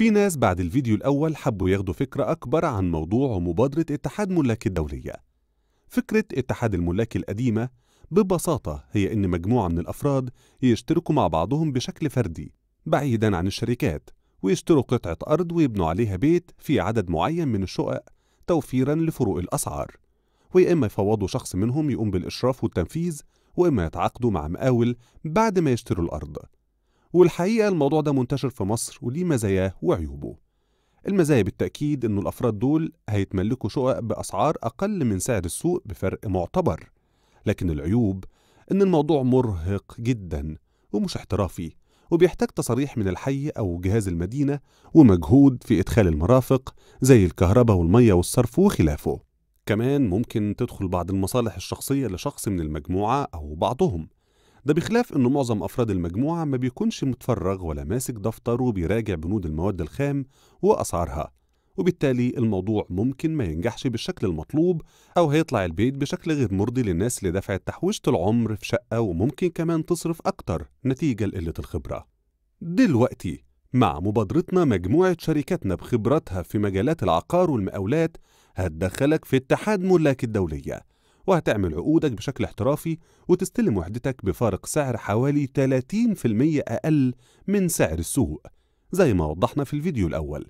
في ناس بعد الفيديو الأول حبوا ياخدوا فكرة أكبر عن موضوع مبادرة اتحاد ملاك الدولية فكرة اتحاد الملاك القديمة ببساطة هي إن مجموعة من الأفراد يشتركوا مع بعضهم بشكل فردي بعيدا عن الشركات ويشتروا قطعة أرض ويبنوا عليها بيت في عدد معين من الشقق توفيرا لفروق الأسعار ويا إما يفوضوا شخص منهم يقوم بالإشراف والتنفيذ وإما يتعاقدوا مع مقاول بعد ما يشتروا الأرض والحقيقة الموضوع ده منتشر في مصر وليه مزاياه وعيوبه المزايا بالتأكيد إنه الأفراد دول هيتملكوا شقق بأسعار أقل من سعر السوق بفرق معتبر لكن العيوب إن الموضوع مرهق جدا ومش احترافي وبيحتاج تصاريح من الحي أو جهاز المدينة ومجهود في إدخال المرافق زي الكهرباء والمية والصرف وخلافه كمان ممكن تدخل بعض المصالح الشخصية لشخص من المجموعة أو بعضهم ده بخلاف إن معظم أفراد المجموعة ما بيكونش متفرغ ولا ماسك دفتر وبيراجع بنود المواد الخام وأسعارها وبالتالي الموضوع ممكن ما ينجحش بالشكل المطلوب أو هيطلع البيت بشكل غير مرضي للناس اللي دفعت تحويشة العمر في شقة وممكن كمان تصرف أكتر نتيجة لقلة الخبرة دلوقتي مع مبادرتنا مجموعة شركاتنا بخبراتها في مجالات العقار والمقاولات هتدخلك في اتحاد ملاك الدولية وهتعمل عقودك بشكل احترافي وتستلم وحدتك بفارق سعر حوالي 30% أقل من سعر السوق زي ما وضحنا في الفيديو الأول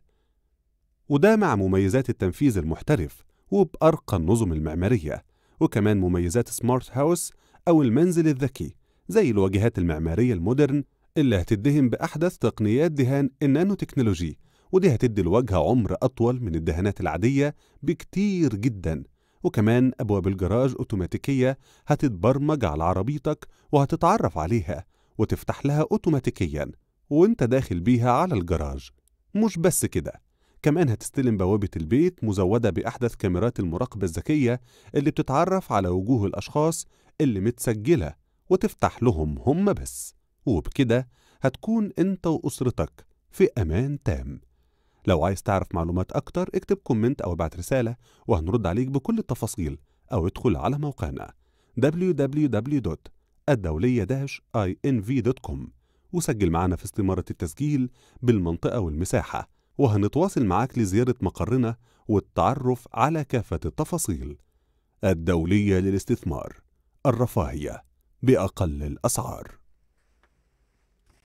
وده مع مميزات التنفيذ المحترف وبأرقى النظم المعمارية وكمان مميزات سمارت هاوس أو المنزل الذكي زي الواجهات المعمارية المودرن اللي هتدهن بأحدث تقنيات دهان النانو تكنولوجي ودي هتدي الواجهة عمر أطول من الدهانات العادية بكتير جدا وكمان أبواب الجراج أوتوماتيكية هتتبرمج على عربيتك وهتتعرف عليها وتفتح لها أوتوماتيكيا وانت داخل بيها على الجراج مش بس كده كمان هتستلم بوابة البيت مزودة بأحدث كاميرات المراقبة الذكية اللي بتتعرف على وجوه الأشخاص اللي متسجلة وتفتح لهم هم بس وبكده هتكون انت وأسرتك في أمان تام لو عايز تعرف معلومات أكتر اكتب كومنت أو ابعت رسالة وهنرد عليك بكل التفاصيل أو ادخل على موقعنا www.الدولية-inv.com وسجل معنا في استمارة التسجيل بالمنطقة والمساحة وهنتواصل معاك لزيارة مقرنا والتعرف على كافة التفاصيل الدولية للاستثمار الرفاهية بأقل الأسعار